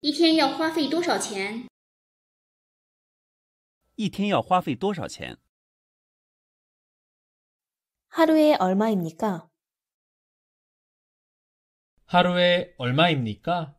一天要花费多少钱？一天要花费多少钱？하루에얼마입니 까？ 하루에얼마입니 까？